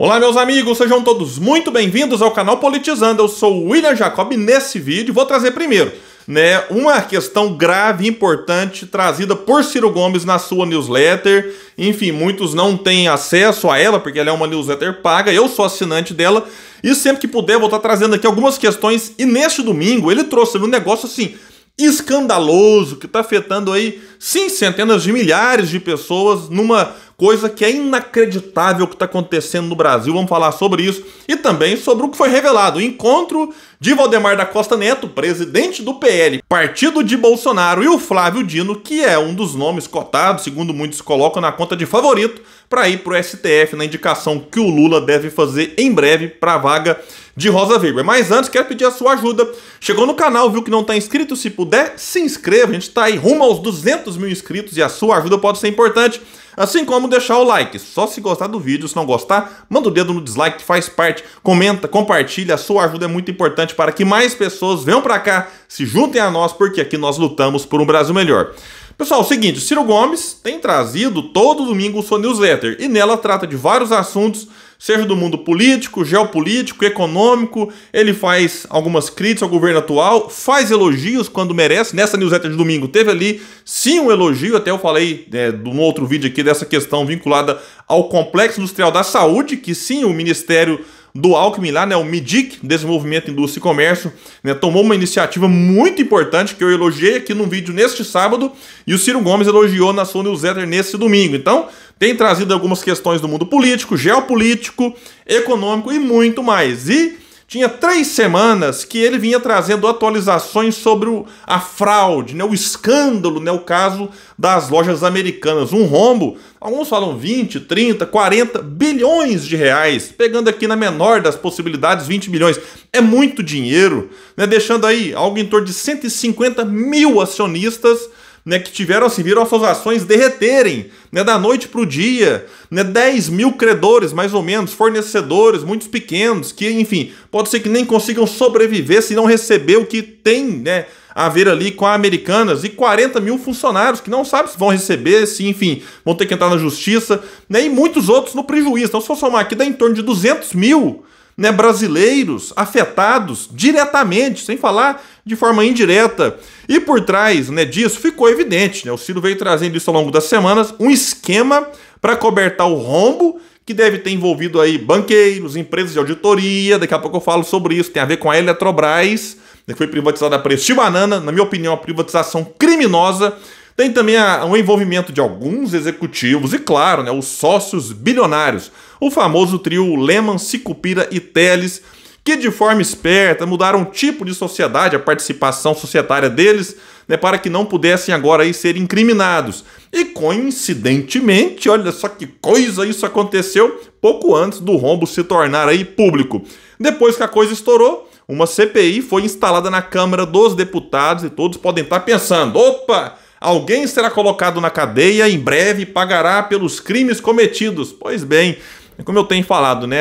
Olá, meus amigos, sejam todos muito bem-vindos ao canal Politizando. Eu sou o William Jacob e nesse vídeo vou trazer primeiro né, uma questão grave e importante trazida por Ciro Gomes na sua newsletter. Enfim, muitos não têm acesso a ela porque ela é uma newsletter paga. Eu sou assinante dela e sempre que puder vou estar trazendo aqui algumas questões. E neste domingo ele trouxe um negócio assim escandaloso que está afetando aí sim centenas de milhares de pessoas numa coisa que é inacreditável que está acontecendo no Brasil. Vamos falar sobre isso e também sobre o que foi revelado: o encontro de Valdemar da Costa Neto, presidente do PL, partido de Bolsonaro, e o Flávio Dino, que é um dos nomes cotados, segundo muitos colocam na conta de favorito, para ir para o STF na indicação que o Lula deve fazer em breve para a vaga de Rosa Weber. Mas antes, quero pedir a sua ajuda. Chegou no canal, viu que não está inscrito? Se puder, se inscreva. A gente está aí rumo aos 200 mil inscritos e a sua ajuda pode ser importante. Assim como deixar o like, só se gostar do vídeo, se não gostar, manda o dedo no dislike que faz parte, comenta, compartilha, a sua ajuda é muito importante para que mais pessoas venham para cá, se juntem a nós, porque aqui nós lutamos por um Brasil melhor. Pessoal, é o seguinte, Ciro Gomes tem trazido todo domingo sua newsletter e nela trata de vários assuntos, seja do mundo político, geopolítico, econômico. Ele faz algumas críticas ao governo atual, faz elogios quando merece. Nessa newsletter de domingo teve ali sim um elogio, até eu falei é, um outro vídeo aqui dessa questão vinculada ao complexo industrial da saúde, que sim, o Ministério do Alckmin lá, né, o MIDIC, Desenvolvimento, Indústria e Comércio, né, tomou uma iniciativa muito importante que eu elogiei aqui num vídeo neste sábado e o Ciro Gomes elogiou na sua newsletter nesse domingo. Então, tem trazido algumas questões do mundo político, geopolítico, econômico e muito mais. E tinha três semanas que ele vinha trazendo atualizações sobre o, a fraude, né, o escândalo, né, o caso das lojas americanas. Um rombo, alguns falam 20, 30, 40 bilhões de reais, pegando aqui na menor das possibilidades 20 bilhões. É muito dinheiro, né, deixando aí algo em torno de 150 mil acionistas né, que tiveram se assim, viram as suas ações derreterem, né, da noite para o dia, né, 10 mil credores, mais ou menos, fornecedores, muitos pequenos, que, enfim, pode ser que nem consigam sobreviver se não receber o que tem né, a ver ali com a Americanas, e 40 mil funcionários que não sabem se vão receber, se, enfim, vão ter que entrar na justiça, né, e muitos outros no prejuízo. Então, se eu somar aqui, dá em torno de 200 mil né, brasileiros afetados diretamente, sem falar de forma indireta. E por trás né, disso ficou evidente, né, o Ciro veio trazendo isso ao longo das semanas, um esquema para cobertar o rombo que deve ter envolvido aí banqueiros, empresas de auditoria, daqui a pouco eu falo sobre isso, tem a ver com a Eletrobras, né, que foi privatizada a preço de banana, na minha opinião, uma privatização criminosa tem também o envolvimento de alguns executivos e, claro, né, os sócios bilionários, o famoso trio Lehman, Sicupira e Teles, que de forma esperta mudaram o tipo de sociedade, a participação societária deles, né, para que não pudessem agora aí ser incriminados. E coincidentemente, olha só que coisa isso aconteceu pouco antes do rombo se tornar aí público. Depois que a coisa estourou, uma CPI foi instalada na Câmara dos Deputados e todos podem estar pensando: opa! Alguém será colocado na cadeia em breve e pagará pelos crimes cometidos. Pois bem, como eu tenho falado, né?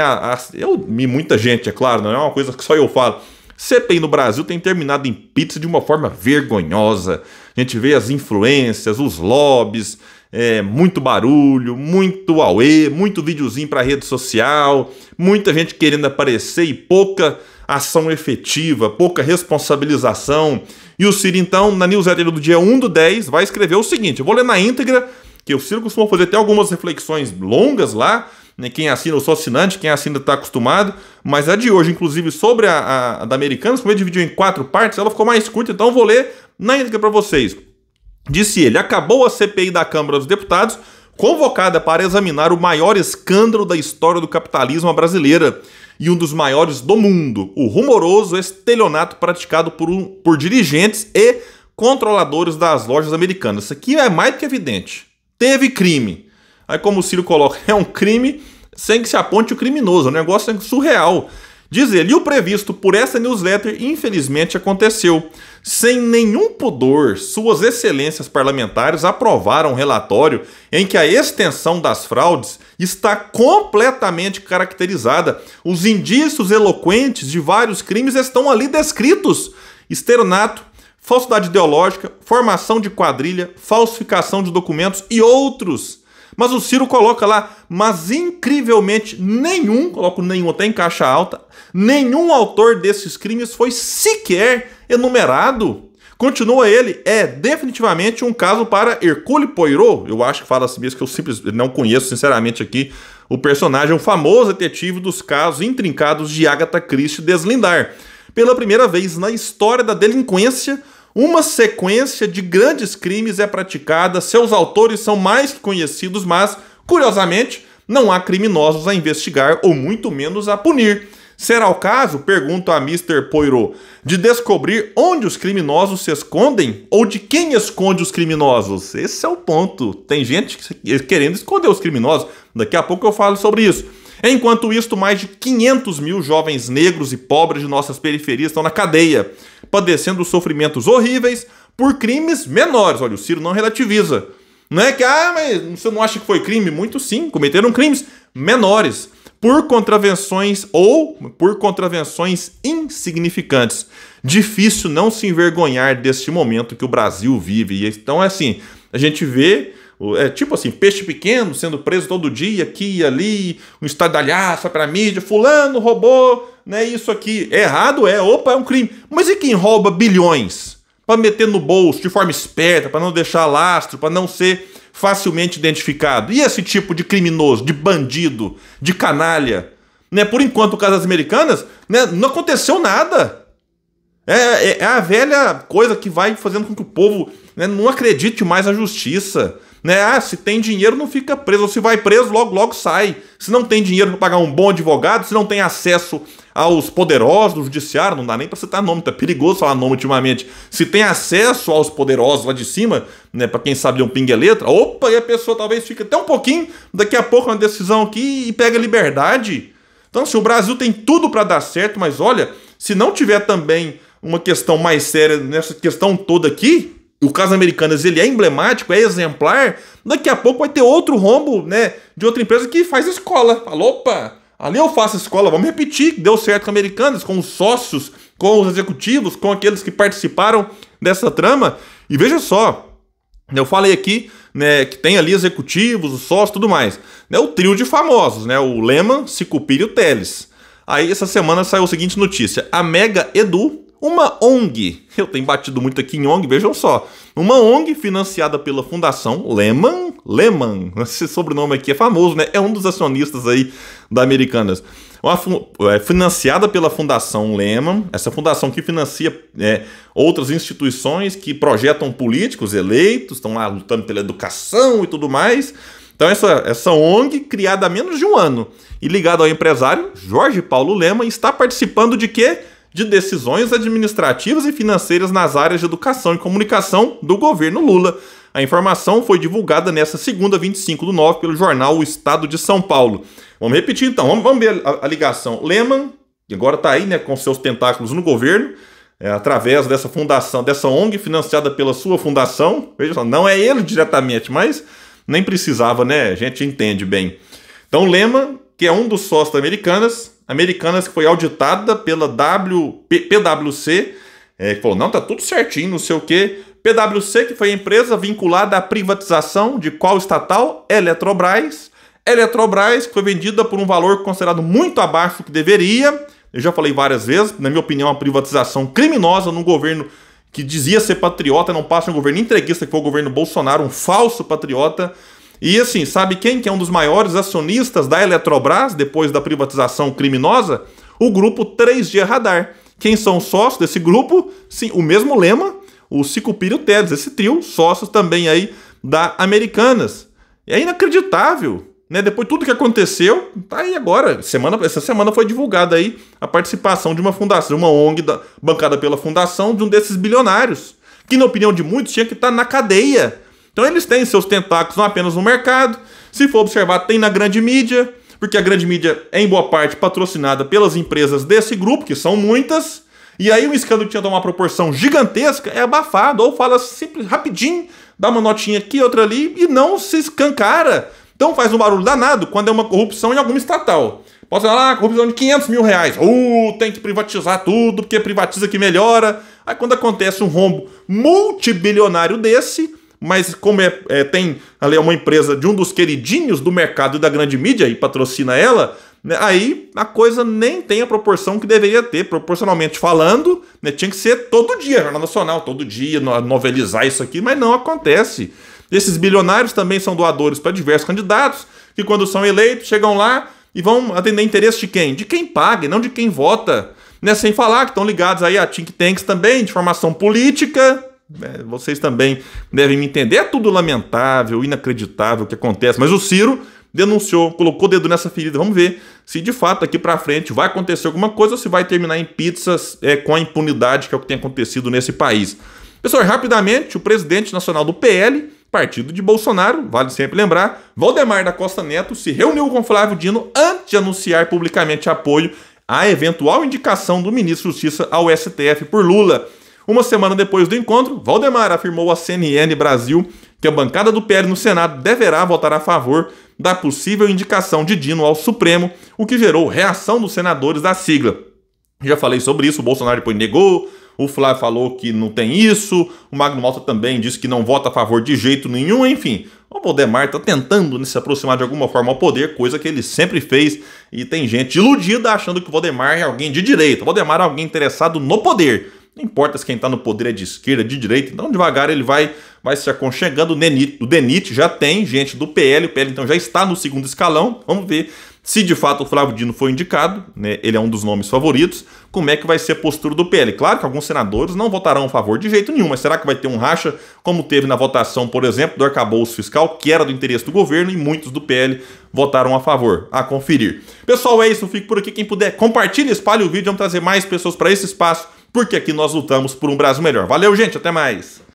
eu e muita gente, é claro, não é uma coisa que só eu falo. CPI no Brasil tem terminado em pizza de uma forma vergonhosa. A gente vê as influências, os lobbies, é, muito barulho, muito auê, muito videozinho para rede social, muita gente querendo aparecer e pouca ação efetiva, pouca responsabilização. E o Ciro, então, na newsletter do dia 1 do 10, vai escrever o seguinte: eu vou ler na íntegra, que o Ciro costuma fazer até algumas reflexões longas lá. Né, quem assina, eu sou assinante, quem assina está acostumado. Mas a de hoje, inclusive, sobre a, a, a da Americanas, como ele dividiu em quatro partes, ela ficou mais curta, então eu vou ler na íntegra para vocês. Disse ele: acabou a CPI da Câmara dos Deputados convocada para examinar o maior escândalo da história do capitalismo brasileira e um dos maiores do mundo, o rumoroso estelionato praticado por, um, por dirigentes e controladores das lojas americanas. Isso aqui é mais do que evidente. Teve crime. Aí, como o Ciro coloca, é um crime sem que se aponte o criminoso. O é negócio é surreal. Diz ele, o previsto por essa newsletter infelizmente aconteceu. Sem nenhum pudor, suas excelências parlamentares aprovaram um relatório em que a extensão das fraudes está completamente caracterizada. Os indícios eloquentes de vários crimes estão ali descritos. esteronato, falsidade ideológica, formação de quadrilha, falsificação de documentos e outros mas o Ciro coloca lá, mas incrivelmente nenhum, coloco nenhum até em caixa alta, nenhum autor desses crimes foi sequer enumerado. Continua ele, é definitivamente um caso para Hercule Poirot. Eu acho que fala assim mesmo que eu simples não conheço sinceramente aqui o personagem, o famoso detetive dos casos intrincados de Agatha Christie deslindar. Pela primeira vez na história da delinquência, uma sequência de grandes crimes é praticada, seus autores são mais conhecidos, mas, curiosamente, não há criminosos a investigar ou muito menos a punir. Será o caso, pergunto a Mr. Poirot, de descobrir onde os criminosos se escondem ou de quem esconde os criminosos? Esse é o ponto. Tem gente querendo esconder os criminosos. Daqui a pouco eu falo sobre isso. Enquanto isso, mais de 500 mil jovens negros e pobres de nossas periferias estão na cadeia padecendo sofrimentos horríveis por crimes menores. Olha, o Ciro não relativiza. Não é que, ah, mas você não acha que foi crime? Muito sim, cometeram crimes menores por contravenções ou por contravenções insignificantes. Difícil não se envergonhar deste momento que o Brasil vive. Então, é assim, a gente vê é tipo assim, peixe pequeno sendo preso todo dia, aqui e ali, um estadalhaço para mídia, fulano roubou, né, isso aqui. É errado é, opa, é um crime. Mas e quem rouba bilhões? Para meter no bolso de forma esperta, para não deixar lastro, para não ser facilmente identificado. E esse tipo de criminoso, de bandido, de canalha? Né? Por enquanto, o caso das americanas, né, não aconteceu nada. É, é, é, a velha coisa que vai fazendo com que o povo né, não acredite mais na justiça. Né? Ah, se tem dinheiro não fica preso, ou se vai preso logo logo sai. Se não tem dinheiro para pagar um bom advogado, se não tem acesso aos poderosos do judiciário, não dá nem para citar nome, tá perigoso falar nome ultimamente. Se tem acesso aos poderosos lá de cima, né, para quem sabe um pingue a letra, opa, e a pessoa talvez fique até um pouquinho, daqui a pouco uma decisão aqui e pega liberdade. Então, se assim, o Brasil tem tudo para dar certo, mas olha, se não tiver também uma questão mais séria nessa questão toda aqui, o caso Americanas ele é emblemático, é exemplar, daqui a pouco vai ter outro rombo, né, de outra empresa que faz escola. Falou, opa, ali eu faço escola, vamos repetir, deu certo com Americanas, com os sócios, com os executivos, com aqueles que participaram dessa trama. E veja só, eu falei aqui, né, que tem ali executivos, os sócios, tudo mais. Né, o trio de famosos, né, o Lehman, Sicupira e o Teles. Aí essa semana saiu a seguinte notícia: a Mega Edu uma ONG, eu tenho batido muito aqui em ONG, vejam só. Uma ONG financiada pela Fundação Lehman, Lehman, esse sobrenome aqui é famoso, né? É um dos acionistas aí da Americanas. Uma, é, financiada pela Fundação Lehman, essa fundação que financia é, outras instituições que projetam políticos eleitos, estão lá lutando pela educação e tudo mais. Então, essa, essa ONG, criada há menos de um ano e ligada ao empresário Jorge Paulo Lehman, está participando de quê? de decisões administrativas e financeiras nas áreas de educação e comunicação do governo Lula. A informação foi divulgada nesta segunda, 25 do 9, pelo jornal O Estado de São Paulo. Vamos repetir então, vamos, vamos ver a, a, ligação. Leman, que agora está aí né, com seus tentáculos no governo, é, através dessa fundação, dessa ONG financiada pela sua fundação. Veja só, não é ele diretamente, mas nem precisava, né? A gente entende bem. Então, Leman, que é um dos sócios americanas, americanas que foi auditada pela w, P, PwC, é, que falou, não, tá tudo certinho, não sei o quê. PwC, que foi a empresa vinculada à privatização de qual estatal? Eletrobras. Eletrobras, que foi vendida por um valor considerado muito abaixo do que deveria. Eu já falei várias vezes, na minha opinião, uma privatização criminosa num governo que dizia ser patriota, não passa um governo entreguista, que foi o governo Bolsonaro, um falso patriota. E assim, sabe quem que é um dos maiores acionistas da Eletrobras depois da privatização criminosa? O grupo 3G Radar. Quem são sócios desse grupo? Sim, o mesmo lema, o Cicupira Tedes, esse trio, sócios também aí da Americanas. É inacreditável, né? Depois de tudo que aconteceu, tá aí agora. Semana, essa semana foi divulgada aí a participação de uma fundação, uma ONG da, bancada pela fundação de um desses bilionários, que na opinião de muitos tinha que estar tá na cadeia então eles têm seus tentáculos não apenas no mercado, se for observar, tem na grande mídia, porque a grande mídia é em boa parte patrocinada pelas empresas desse grupo, que são muitas, e aí o escândalo tinha uma proporção gigantesca, é abafado, ou fala simples, rapidinho, dá uma notinha aqui, outra ali, e não se escancara. Então faz um barulho danado quando é uma corrupção em alguma estatal. Posso falar, ah, corrupção de 500 mil reais. Uh, tem que privatizar tudo, porque privatiza que melhora. Aí quando acontece um rombo multibilionário desse, mas como é, é, tem ali uma empresa de um dos queridinhos do mercado e da grande mídia e patrocina ela, né, aí a coisa nem tem a proporção que deveria ter, proporcionalmente falando, né, tinha que ser todo dia, Jornal Nacional, todo dia, novelizar isso aqui, mas não acontece. Esses bilionários também são doadores para diversos candidatos, que quando são eleitos, chegam lá e vão atender interesse de quem? De quem paga, não de quem vota. Né, sem falar que estão ligados aí a think tanks também, de formação política, é, vocês também devem me entender. É tudo lamentável, inacreditável o que acontece, mas o Ciro denunciou, colocou o dedo nessa ferida. Vamos ver se de fato aqui para frente vai acontecer alguma coisa ou se vai terminar em pizzas é, com a impunidade que é o que tem acontecido nesse país. Pessoal, rapidamente, o presidente nacional do PL, partido de Bolsonaro, vale sempre lembrar, Valdemar da Costa Neto se reuniu com Flávio Dino antes de anunciar publicamente apoio à eventual indicação do ministro da Justiça ao STF por Lula. Uma semana depois do encontro, Valdemar afirmou à CNN Brasil que a bancada do PL no Senado deverá votar a favor da possível indicação de Dino ao Supremo, o que gerou reação dos senadores da sigla. Já falei sobre isso, o Bolsonaro depois negou, o Flávio falou que não tem isso, o Magno Malta também disse que não vota a favor de jeito nenhum, enfim. O Valdemar está tentando né, se aproximar de alguma forma ao poder, coisa que ele sempre fez, e tem gente iludida achando que o Valdemar é alguém de direita. O Valdemar é alguém interessado no poder. Não importa se quem está no poder é de esquerda, de direita, então devagar ele vai, vai se aconchegando. O DENIT, o DENIT já tem gente do PL, o PL então já está no segundo escalão. Vamos ver se de fato o Flávio Dino foi indicado, né, ele é um dos nomes favoritos, como é que vai ser a postura do PL? Claro que alguns senadores não votarão a favor de jeito nenhum, mas será que vai ter um racha, como teve na votação, por exemplo, do arcabouço fiscal, que era do interesse do governo e muitos do PL votaram a favor? A conferir. Pessoal, é isso, eu fico por aqui. Quem puder, compartilhe, espalhe o vídeo, vamos trazer mais pessoas para esse espaço porque aqui nós lutamos por um Brasil melhor. Valeu, gente, até mais!